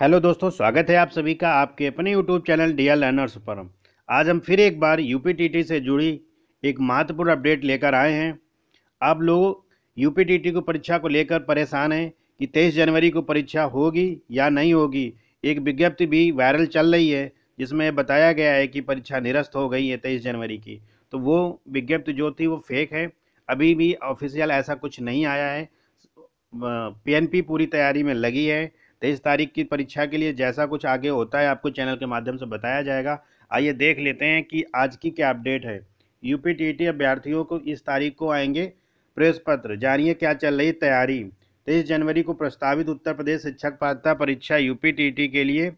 hello दोस्तों स्वागत है आप सभी का आपके अपने YouTube channel D L Learners पर आज हम फिर एक बार यूपीटीटी से जुड़ी एक महत्वपूर्ण अपडेट लेकर आए हैं आप लोग यूपीटीटी को परीक्षा को लेकर परेशान हैं कि 23 जनवरी को परीक्षा होगी या नहीं होगी एक विज्ञप्ति भी वायरल चल रही है जिसमें बताया गया है कि परीक्षा निरस्त हो गई है तेईस जनवरी की तो वो विज्ञप्ति जो थी वो फेक है अभी भी ऑफिशियल ऐसा कुछ नहीं आया है पी पूरी तैयारी में लगी है तेईस तो तारीख की परीक्षा के लिए जैसा कुछ आगे होता है आपको चैनल के माध्यम से बताया जाएगा आइए देख लेते हैं कि आज की क्या अपडेट है यूपी टी अभ्यर्थियों को इस तारीख को आएंगे प्रेस पत्र जानिए क्या चल रही तैयारी तेईस जनवरी को प्रस्तावित उत्तर प्रदेश शिक्षक पात्रता परीक्षा यूपी टी के लिए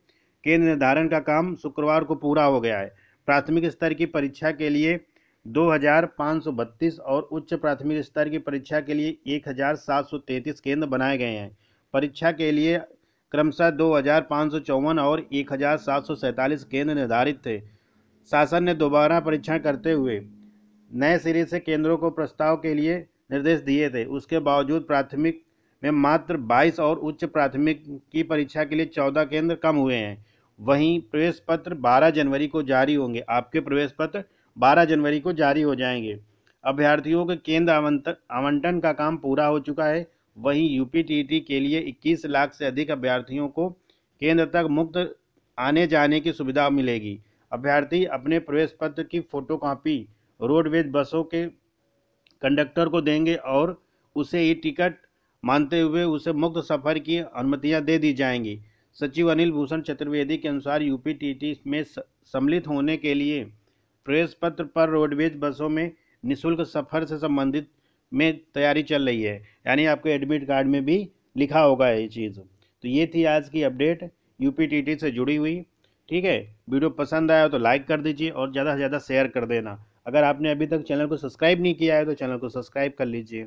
केंद्र निर्धारण का काम शुक्रवार को पूरा हो गया है प्राथमिक स्तर की परीक्षा के लिए बत्तीस और उच्च प्राथमिक स्तर की परीक्षा के लिए तैंतीस केंद्र बनाए गए हैं परीक्षा के लिए क्रमशः दो और एक केंद्र निर्धारित थे शासन ने दोबारा परीक्षण करते हुए नए सिरे से केंद्रों को प्रस्ताव के लिए निर्देश दिए थे उसके बावजूद प्राथमिक में मात्र 22 और उच्च प्राथमिक की परीक्षा के लिए 14 केंद्र कम हुए हैं वहीं प्रवेश पत्र 12 जनवरी को जारी होंगे आपके प्रवेश पत्र 12 जनवरी को जारी हो जाएंगे अभ्यर्थियों के केंद्र आवंटन का काम पूरा हो चुका है वहीं यूपीटीटी के लिए 21 लाख से अधिक अभ्यर्थियों को केंद्र तक मुक्त आने जाने की सुविधा मिलेगी अभ्यर्थी अपने प्रवेश पत्र की फोटोकॉपी रोडवेज बसों के कंडक्टर को देंगे और उसे ही टिकट मानते हुए उसे मुक्त सफर की अनुमतियां दे दी जाएंगी सचिव अनिल भूषण चतुर्वेदी के अनुसार यूपीटीटी में सम्मिलित होने के लिए प्रवेश पत्र पर रोडवेज बसों में निशुल्क सफर से संबंधित में तैयारी चल रही है यानी आपके एडमिट कार्ड में भी लिखा होगा ये चीज़ तो ये थी आज की अपडेट यू से जुड़ी हुई ठीक है वीडियो पसंद आया तो लाइक कर दीजिए और ज़्यादा से ज़्यादा शेयर कर देना अगर आपने अभी तक चैनल को सब्सक्राइब नहीं किया है तो चैनल को सब्सक्राइब कर लीजिए